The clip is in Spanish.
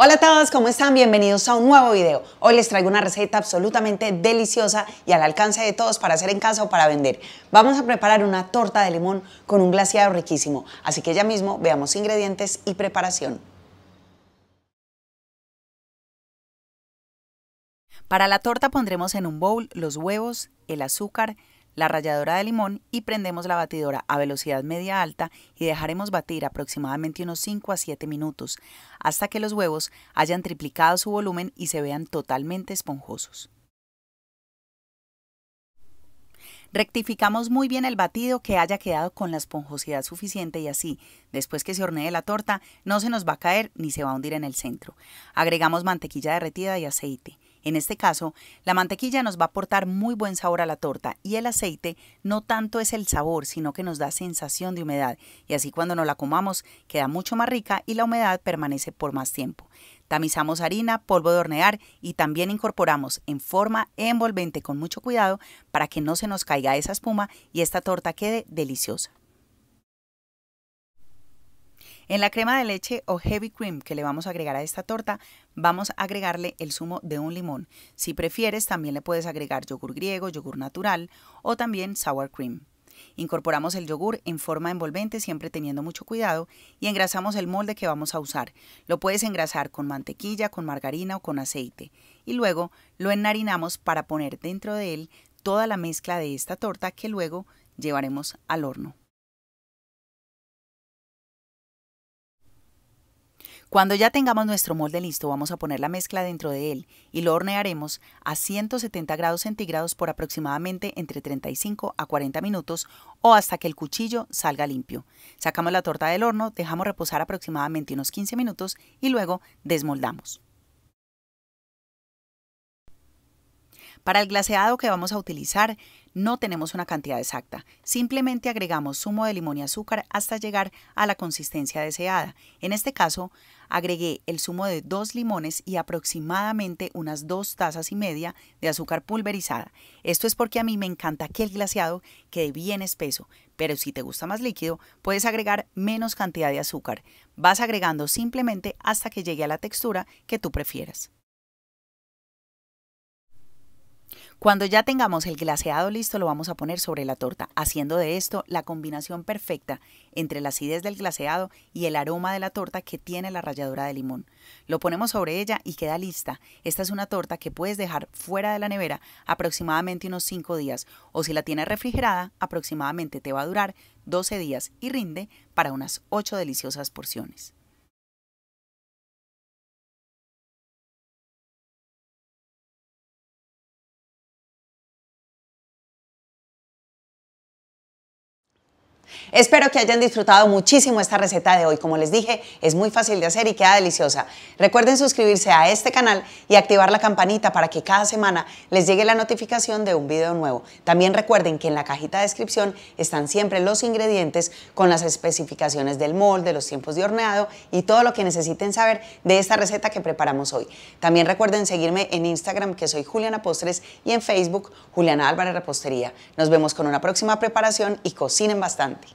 Hola a todos, ¿cómo están? Bienvenidos a un nuevo video. Hoy les traigo una receta absolutamente deliciosa y al alcance de todos para hacer en casa o para vender. Vamos a preparar una torta de limón con un glaseado riquísimo, así que ya mismo veamos ingredientes y preparación. Para la torta pondremos en un bowl los huevos, el azúcar, la ralladora de limón y prendemos la batidora a velocidad media alta y dejaremos batir aproximadamente unos 5 a 7 minutos hasta que los huevos hayan triplicado su volumen y se vean totalmente esponjosos. Rectificamos muy bien el batido que haya quedado con la esponjosidad suficiente y así, después que se hornee la torta, no se nos va a caer ni se va a hundir en el centro. Agregamos mantequilla derretida y aceite. En este caso, la mantequilla nos va a aportar muy buen sabor a la torta y el aceite no tanto es el sabor, sino que nos da sensación de humedad y así cuando nos la comamos queda mucho más rica y la humedad permanece por más tiempo. Tamizamos harina, polvo de hornear y también incorporamos en forma envolvente con mucho cuidado para que no se nos caiga esa espuma y esta torta quede deliciosa. En la crema de leche o heavy cream que le vamos a agregar a esta torta, vamos a agregarle el zumo de un limón. Si prefieres, también le puedes agregar yogur griego, yogur natural o también sour cream. Incorporamos el yogur en forma envolvente, siempre teniendo mucho cuidado, y engrasamos el molde que vamos a usar. Lo puedes engrasar con mantequilla, con margarina o con aceite. Y luego lo enharinamos para poner dentro de él toda la mezcla de esta torta que luego llevaremos al horno. Cuando ya tengamos nuestro molde listo, vamos a poner la mezcla dentro de él y lo hornearemos a 170 grados centígrados por aproximadamente entre 35 a 40 minutos o hasta que el cuchillo salga limpio. Sacamos la torta del horno, dejamos reposar aproximadamente unos 15 minutos y luego desmoldamos. Para el glaseado que vamos a utilizar no tenemos una cantidad exacta, simplemente agregamos zumo de limón y azúcar hasta llegar a la consistencia deseada. En este caso, agregué el zumo de dos limones y aproximadamente unas dos tazas y media de azúcar pulverizada. Esto es porque a mí me encanta que el glaseado quede bien espeso, pero si te gusta más líquido, puedes agregar menos cantidad de azúcar. Vas agregando simplemente hasta que llegue a la textura que tú prefieras. Cuando ya tengamos el glaseado listo, lo vamos a poner sobre la torta, haciendo de esto la combinación perfecta entre la acidez del glaseado y el aroma de la torta que tiene la ralladura de limón. Lo ponemos sobre ella y queda lista. Esta es una torta que puedes dejar fuera de la nevera aproximadamente unos 5 días o si la tienes refrigerada, aproximadamente te va a durar 12 días y rinde para unas 8 deliciosas porciones. Espero que hayan disfrutado muchísimo esta receta de hoy. Como les dije, es muy fácil de hacer y queda deliciosa. Recuerden suscribirse a este canal y activar la campanita para que cada semana les llegue la notificación de un video nuevo. También recuerden que en la cajita de descripción están siempre los ingredientes con las especificaciones del molde, los tiempos de horneado y todo lo que necesiten saber de esta receta que preparamos hoy. También recuerden seguirme en Instagram que soy Juliana Postres y en Facebook Juliana Álvarez Repostería. Nos vemos con una próxima preparación y cocinen bastante.